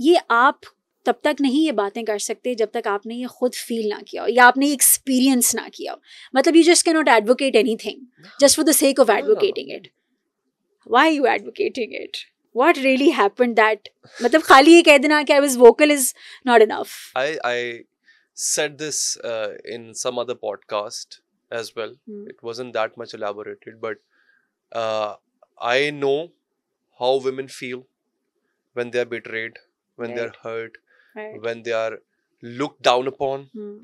ये आप तब तक नहीं ये बातें कर सकते जब तक आपने ये खुद फील ना किया हो या आपने एक्सपीरियंस ना किया हो मतलब you just can not advocate anything just for the sake of advocating it why you advocating it what really happened that मतलब खाली ये कह देना कि I was vocal is not enough. I I said this uh, in some other podcast as well. Hmm. It wasn't that much elaborated, but uh, I know how women feel when they are betrayed, when right. they're hurt, right. when they are looked down upon. Hmm.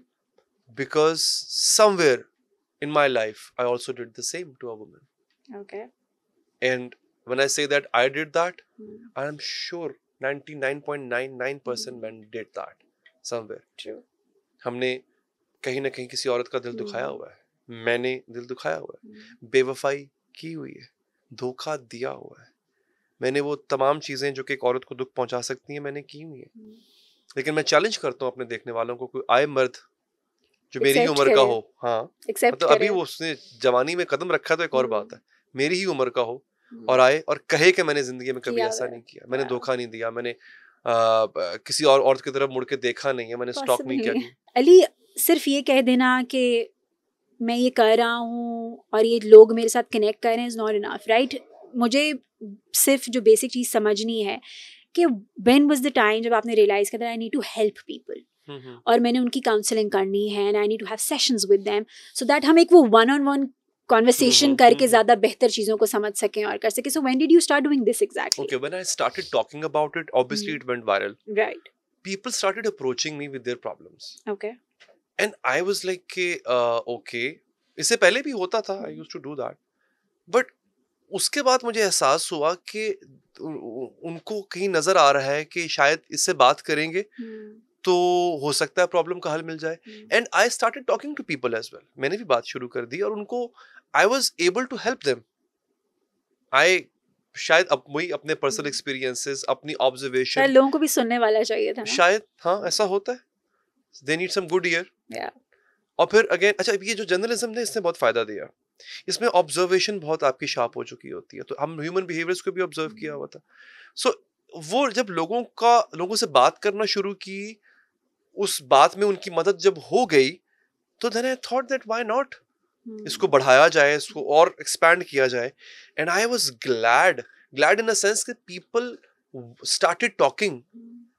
Because somewhere in my life, I also did the same to a woman. Okay. And when I say that I did that, hmm. I'm sure 99.99% hmm. men did that somewhere. True. हमने कहीं ना कहीं किसी औरत का दिल hmm. दुखाया हुआ है मैंने दिल दुखाया हुआ है hmm. बेवफाई की हुई है धोखा दिया हुआ है मैंने वो तमाम चीज़ें जो कि एक औरत को दुख पहुंचा सकती हैं मैंने की हुई है हम्म। लेकिन मैं चैलेंज करता हूँ अपने देखने वालों को कोई आए मर्द जो मेरी उम्र का हो हाँ Except मतलब अभी वो उसने जवानी में कदम रखा तो एक और हम्म। बात है मेरी ही उम्र का हो हम्म। और आए और कहे कि मैंने जिंदगी में कभी ऐसा नहीं किया मैंने हाँ। धोखा नहीं दिया मैंने किसी और औरत की तरफ मुड़ के देखा नहीं है मैंने स्टॉक नहीं किया अली सिर्फ ये कह देना कि मैं ये कर रहा हूँ और ये लोग मेरे साथ कनेक्ट कर रहे हैं इज़ नॉट इनाफ राइट मुझे सिर्फ जो बेसिक चीज़ समझनी है कि वेन वॉज द टाइम जब आपने रियलाइज़ किया I need to help people और मैंने उनकी काउंसलिंग करनी है and I need to have sessions with them so that हम एक वो वन ऑन वन कॉन्वर्सेशन करके हम्म, हम्म। ज्यादा बेहतर चीजों को समझ सकें और कर सकें so when did you start doing this exactly okay when I started talking about it obviously it went viral right people started approaching me with their problems okay and I was like के okay इससे पहले भी होता था I used to do that but उसके बाद मुझे एहसास हुआ कि उनको कहीं नज़र आ रहा है कि शायद इससे बात करेंगे तो हो सकता है प्रॉब्लम का हल मिल जाए and I started talking to people as well मैंने भी बात शुरू कर दी और उनको I was able to help them I शायद अब वही अपने पर्सनल एक्सपीरियंसेस अपनी ऑब्जर्वेशन लोगों को भी सुनने वाला चाहिए था ना? शायद हाँ ऐसा होता है they need some good ear और फिर अगेन अच्छा ये जो जर्नलिज्म ने इसने बहुत फायदा दिया इसमें ऑब्जर्वेशन बहुत आपकी शार्प हो चुकी होती है तो हम ह्यूमन बिहेवियर्स को भी ऑब्जर्व किया हुआ था सो so, वो जब लोगों का लोगों से बात करना शुरू की उस बात में उनकी मदद जब हो गई तो then I thought that why not इसको बढ़ाया जाए इसको और एक्सपैंड किया जाए and I was glad glad in a sense कि पीपल स्टार्टेड टॉकिंग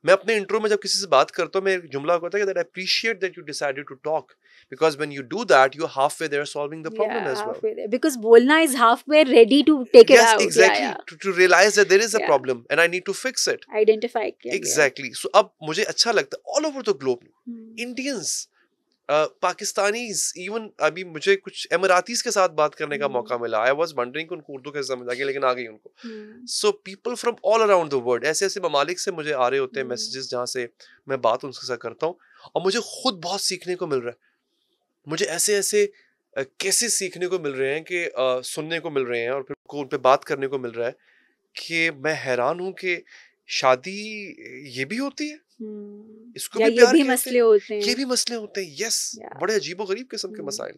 मैं अपने इंट्रो में जब किसी से बात करता हूँ मैं एक जुमला होता है that appreciate that you decided to talk because when you do that you're halfway there solving the problem yeah, as well there. because bolna is halfway ready to take yes, it out exactly yeah, yeah. To, to realize that there is a yeah. problem and i need to fix it identify किया exactly गया. so ab mujhe acha lagta all over the globe hmm. indians Pakistanis even अभी मुझे कुछ एमरातीज के साथ बात करने का हम्म। मौका मिला आई वॉज वंडरिंग उनको उर्दू कैसे समझ आ गया लेकिन आ गई उनको so people from all around the world ऐसे ऐसे ममालिक से मुझे आ रहे होते हैं मैसेजेस हम्म। जहाँ से मैं बात उनके साथ करता हूँ और मुझे खुद बहुत सीखने को मिल रहा है मुझे ऐसे ऐसे कैसे सीखने को मिल रहे हैं कि सुनने को मिल रहे हैं और फिर उन पर बात करने को मिल रहा है कि मैं हैरान हूँ कि शादी ये भी होती है इसको भी ये भी मसले होते हैं ये भी मसले होते हैं यस बड़े अजीबो गरीब किस्म के मसाइल